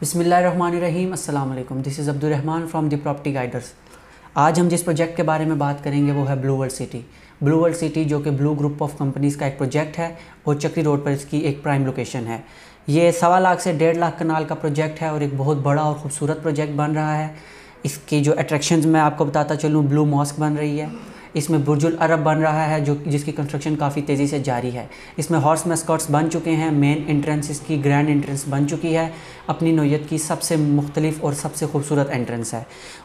बिसमीम अल्लाम this is Abdul Rahman from the property guiders आज हम जिस प्रोजेक्ट के बारे में बात करेंगे वो है blue world city blue world city जो कि ब्लू ग्रुप ऑफ कंपनीज़ का एक प्रोजेक्ट है और चक्री रोड पर इसकी एक प्राइम लोकेशन है ये सवा लाख से डेढ़ लाख कनाल का प्रोजेक्ट है और एक बहुत बड़ा और ख़ूबसूरत प्रोजेक्ट बन रहा है इसकी जो अट्रैक्शन मैं आपको बताता चलूँ ब्लू मॉस्क बन रही है इसमें बुर्जुल अरब बन रहा है जो जिसकी कंस्ट्रक्शन काफ़ी तेज़ी से जारी है इसमें हॉर्स मेस्कॉट्स बन चुके हैं मेन एंट्रेंस इसकी ग्रैंड एंट्रेंस बन चुकी है अपनी नोयत की सबसे मुख्तलिफ और सबसे खूबसूरत एंट्रेंस है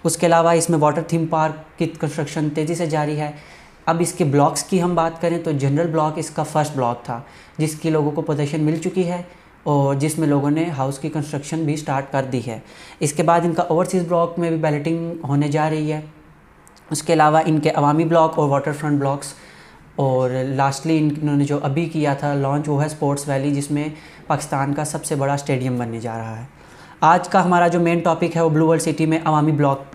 उसके अलावा इसमें वाटर थीम पार्क की कंस्ट्रक्शन तेज़ी से जारी है अब इसके ब्लॉक्स की हम बात करें तो जनरल ब्लॉक इसका फ़र्स्ट ब्लॉक था जिसकी लोगों को पोजेशन मिल चुकी है और जिसमें लोगों ने हाउस की कंस्ट्रक्शन भी स्टार्ट कर दी है इसके बाद इनका ओवरसीज़ ब्लॉक में भी बैलेटिंग होने जा रही है उसके अलावा इनके अवामी ब्लॉक और वाटर फ्रंट ब्लॉक्स और लास्टली इन्होंने जो अभी किया था लॉन्च वो है स्पोर्ट्स वैली जिसमें पाकिस्तान का सबसे बड़ा स्टेडियम बनने जा रहा है आज का हमारा जो मेन टॉपिक है वो ब्लू वर्ल्ड सिटी में अवामी ब्लॉक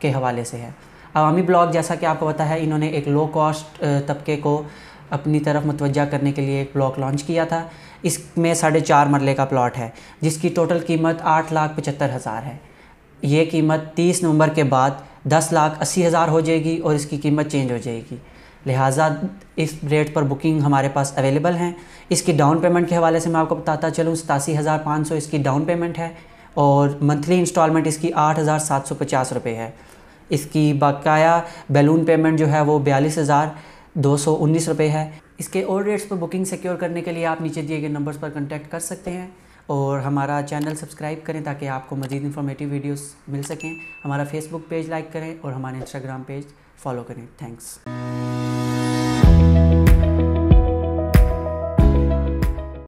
के हवाले से है अवामी ब्लॉक जैसा कि आपको पता है इन्होंने एक लो कॉस्ट तबके को अपनी तरफ मतवजा करने के लिए एक ब्लॉक लॉन्च किया था इसमें साढ़े चार मरले का प्लॉट है जिसकी टोटल कीमत आठ लाख पचहत्तर हज़ार है ये कीमत तीस नवंबर के बाद दस लाख अस्सी हज़ार हो जाएगी और इसकी कीमत चेंज हो जाएगी लिहाजा इस रेट पर बुकिंग हमारे पास अवेलेबल हैं इसकी डाउन पेमेंट के हवाले से मैं आपको बताता चलूँ सतासी हज़ार पाँच सौ इसकी डाउन पेमेंट है और मंथली इंस्टॉलमेंट इसकी आठ हज़ार सात सौ पचास रुपये है इसकी बाकाया बैलून पेमेंट जो है वो बयालीस हज़ार दो सौ उन्नीस रुपये है इसके और रेट्स पर बुकिंग सिक्योर करने के लिए आप नीचे दिए गए नंबर्स पर कॉन्टैक्ट कर सकते हैं और हमारा चैनल सब्सक्राइब करें ताकि आपको मज़ीद इन्फॉर्मेटिव वीडियोस मिल सकें हमारा फेसबुक पेज लाइक करें और हमारा इंस्टाग्राम पेज फॉलो करें थैंक्स